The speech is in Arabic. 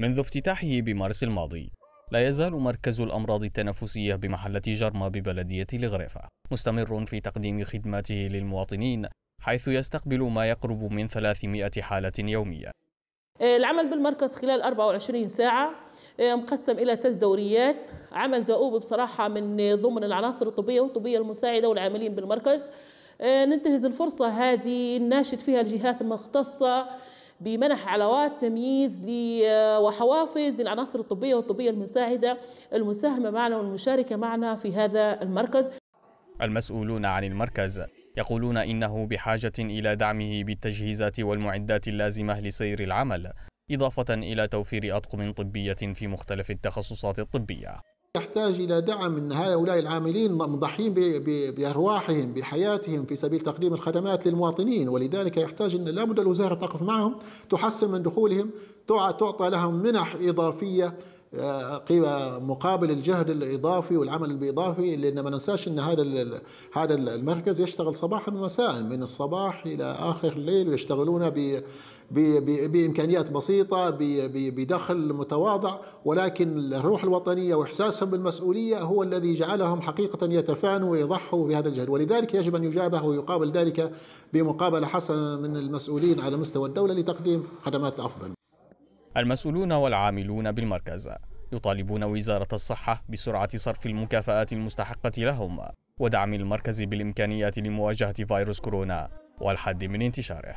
منذ افتتاحه بمارس الماضي لا يزال مركز الأمراض التنفسية بمحلة جرمة ببلدية الغريفة مستمر في تقديم خدماته للمواطنين حيث يستقبل ما يقرب من 300 حالة يوميا آه، العمل بالمركز خلال 24 ساعة آه، مقسم إلى ثلاث دوريات عمل دؤوب بصراحة من ضمن العناصر الطبية والطبية المساعدة والعاملين بالمركز آه، ننتهز الفرصة هذه نناشد فيها الجهات المختصة بمنح علاوات تمييز آه، وحوافز للعناصر الطبية والطبية المساعدة المساهمة معنا والمشاركة معنا في هذا المركز المسؤولون عن المركز يقولون إنه بحاجة إلى دعمه بالتجهيزات والمعدات اللازمة لسير العمل إضافة إلى توفير أطقم طبية في مختلف التخصصات الطبية يحتاج إلى دعم من هؤلاء العاملين مضحين بأرواحهم بحياتهم في سبيل تقديم الخدمات للمواطنين ولذلك يحتاج أن لابد الوزارة تقف معهم تحسن من دخولهم تعطى لهم منح إضافية قيمه مقابل الجهد الاضافي والعمل الاضافي لان ما ننساش ان هذا هذا المركز يشتغل صباحا ومساء من الصباح الى اخر الليل ويشتغلون ب بامكانيات بسيطه بدخل متواضع ولكن الروح الوطنيه واحساسهم بالمسؤوليه هو الذي جعلهم حقيقه يتفانوا ويضحوا بهذا الجهد ولذلك يجب ان يجابه ويقابل ذلك بمقابله حسنه من المسؤولين على مستوى الدوله لتقديم خدمات افضل المسؤولون والعاملون بالمركز يطالبون وزارة الصحة بسرعة صرف المكافآت المستحقة لهم ودعم المركز بالإمكانيات لمواجهة فيروس كورونا والحد من انتشاره